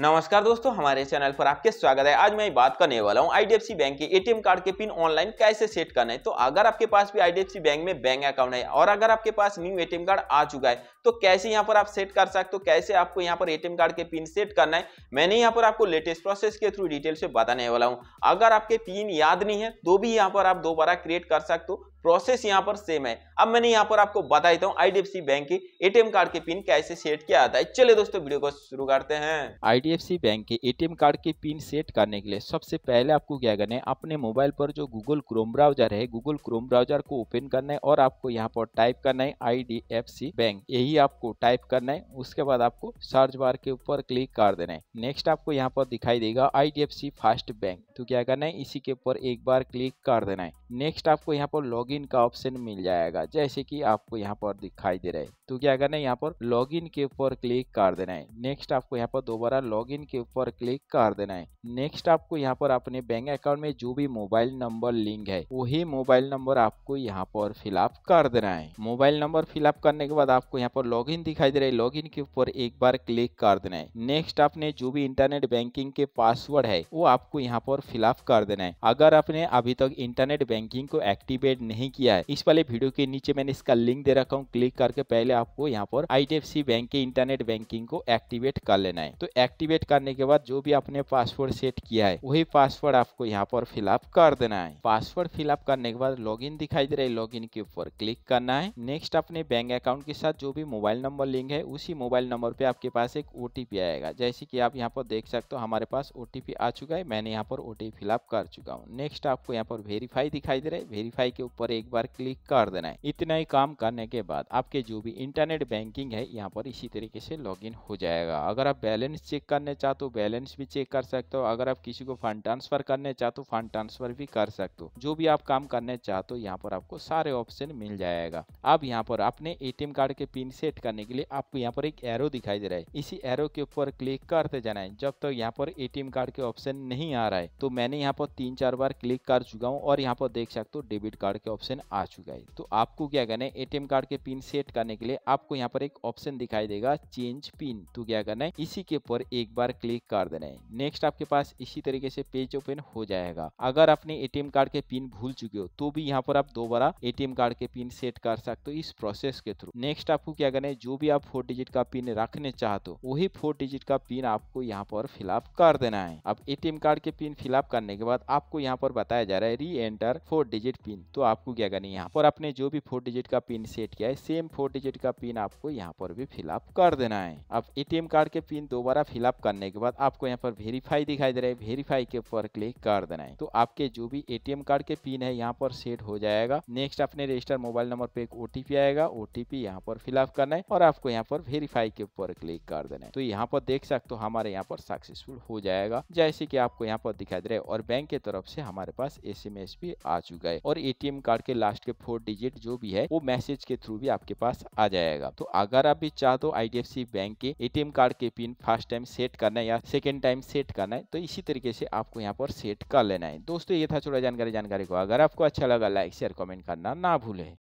नमस्कार दोस्तों हमारे चैनल पर आपके स्वागत है आज मैं बात करने वाला हूं आई बैंक के एटीएम कार्ड के पिन ऑनलाइन कैसे सेट करना है तो अगर आपके पास भी आई बैंक में बैंक अकाउंट है और अगर आपके पास न्यू एटीएम कार्ड आ चुका है तो कैसे यहाँ पर आप सेट कर सकते हो कैसे आपको यहाँ पर एटीएम कार्ड के पिन सेट करना है मैंने यहाँ पर आपको लेटेस्ट प्रोसेस के थ्रू डिटेल से बताने वाला हूँ अगर आपके पिन याद नहीं है तो भी यहाँ पर आप दोबारा क्रिएट कर सकते हो प्रोसेस यहाँ पर सेम है अब मैंने यहाँ पर आपको बता देता हूँ आईडीएफसी बैंक के एटीएम कार्ड के पिन कैसे सेट किया जाता है चलिए दोस्तों वीडियो को शुरू करते हैं आईडीएफसी बैंक के एटीएम कार्ड के पिन सेट करने के लिए सबसे पहले आपको क्या करना है अपने मोबाइल पर जो गूगल क्रोम ब्राउजर है गूगल क्रोम ब्राउजर को ओपन करना है और आपको यहाँ पर टाइप करना है आई बैंक यही आपको टाइप करना है उसके बाद आपको सर्च बार के ऊपर क्लिक कर देना है नेक्स्ट आपको यहाँ पर दिखाई देगा आई फास्ट बैंक तो क्या करना है इसी के ऊपर एक बार क्लिक कर देना है नेक्स्ट आपको यहाँ पर लॉगिन का ऑप्शन मिल जाएगा जैसे कि आपको यहाँ पर दिखाई दे रहा है तो क्या करना है यहाँ पर लॉगिन के ऊपर क्लिक कर देना है नेक्स्ट आपको यहाँ पर दोबारा लॉगिन के ऊपर क्लिक कर देना है नेक्स्ट आपको यहाँ पर अपने बैंक अकाउंट में जो भी मोबाइल नंबर लिंक है वही मोबाइल नंबर आपको यहाँ पर फिलअप कर देना है मोबाइल नंबर फिलअप करने के बाद आपको यहाँ पर लॉगिन दिखाई दे रहा है लॉगिन के ऊपर एक बार क्लिक कर देना है नेक्स्ट आपने जो भी इंटरनेट बैंकिंग के पासवर्ड है वो आपको यहाँ पर फिलअप कर देना है अगर आपने अभी तक इंटरनेट रैंकिंग को एक्टिवेट नहीं किया है इस वाले वीडियो के नीचे मैंने इसका लिंक दे रखा हूँ क्लिक करके पहले आपको यहाँ पर आई बैंक के इंटरनेट बैंकिंग को एक्टिवेट कर लेना है तो एक्टिवेट करने के बाद जो भी आपने पासवर्ड सेट किया है वही पासवर्ड आपको यहाँ पर फिलअप कर देना है पासवर्ड फिलअप करने के बाद इन दिखाई दे रहा है लॉगिन के ऊपर क्लिक करना है नेक्स्ट अपने बैंक अकाउंट के साथ जो भी मोबाइल नंबर लिंक है उसी मोबाइल नंबर पे आपके पास एक ओ आएगा जैसे कि आप यहाँ पर देख सकते हो हमारे पास ओ आ चुका है मैंने यहाँ पर ओ टी फिलअप कर चुका हूँ नेक्स्ट आपको यहाँ पर वेरीफाई दिखा दिखाई दे रहा है वेरीफाई के ऊपर एक बार क्लिक कर देना है इतना ही काम करने के बाद आपके जो भी इंटरनेट बैंकिंग है यहाँ पर इसी तरीके से लॉगिन हो जाएगा अगर आप बैलेंस चेक करने चाहते हो बैलेंस भी चेक कर सकते हो अगर आप किसी को फंड ट्रांसफर करने चाहते हो फंड ट्रांसफर भी कर सकते हो जो भी आप काम करने चाहते हो तो यहाँ पर आपको सारे ऑप्शन मिल जाएगा अब यहाँ पर अपने एटीएम कार्ड के पिन सेट करने के लिए आपको यहाँ पर एक एरो दिखाई दे रहा है इसी एरो के ऊपर क्लिक करते जाना है जब तक तो यहाँ पर एटीएम कार्ड के ऑप्शन नहीं आ रहा है तो मैंने यहाँ पर तीन चार बार क्लिक कर चुका हूँ और यहाँ पर देख सकते हो डेबिट कार्ड के ऑप्शन आ चुका है तो आपको क्या करना है एटीएम कार्ड के पिन सेट करने के लिए आपको यहाँ पर एक ऑप्शन दिखाई देगा चेंज पिन तो क्या करना है इसी के ऊपर एक बार क्लिक कर देना है नेक्स्ट आपके पास इसी तरीके से पेज ओपन हो जाएगा अगर आपने एटीएम कार्ड के पिन भूल चुके हो तो भी यहाँ पर आप दोबारा एटीएम कार्ड के पिन सेट कर सकते हो इस प्रोसेस के थ्रू नेक्स्ट आपको क्या करना है जो भी आप फोर डिजिट का पिन रखने चाहते हो वही फोर डिजिट का पिन आपको यहाँ पर फिलअप कर देना है अब एटीएम कार्ड के पिन फिलअप करने के बाद आपको यहाँ पर बताया जा रहा है री एंटर फोर डिजिट पिन तो आपको क्या करनी है यहाँ पर आपने जो भी फोर डिजिट का पिन सेट किया है सेम फोर डिजिट का पिन आपको यहाँ पर भी फिलअप कर देना है अब एटीएम कार्ड के पिन दोबारा फिलअप करने के बाद आपको यहाँ पर वेरीफाई दिखाई दे रहा है वेरीफाई के ऊपर क्लिक कर देना है तो आपके जो भी एटीएम कार्ड के पिन है यहाँ पर सेट हो जाएगा नेक्स्ट अपने रजिस्टर मोबाइल नंबर पे एक ओटीपी आएगा ओटीपी यहाँ पर फिलअप करना है और आपको यहाँ पर वेरीफाई के ऊपर क्लिक कर देना है तो यहाँ पर देख सकते हो हमारे यहाँ पर सक्सेसफुल हो जाएगा जैसे की आपको यहाँ पर दिखाई दे रहा है और बैंक के तरफ से हमारे पास एस भी आ आ चुका है और एटीएम कार्ड के लास्ट के फोर डिजिट जो भी है वो मैसेज के थ्रू भी आपके पास आ जाएगा तो अगर आप भी चाहते हो आईडीएफसी बैंक के एटीएम कार्ड के पिन फर्स्ट टाइम सेट करना है या सेकेंड टाइम सेट करना है तो इसी तरीके से आपको यहाँ पर सेट कर लेना है दोस्तों ये था छोटा जानकारी जानकारी को अगर आपको अच्छा लगा लाइक शेयर कमेंट करना ना भूले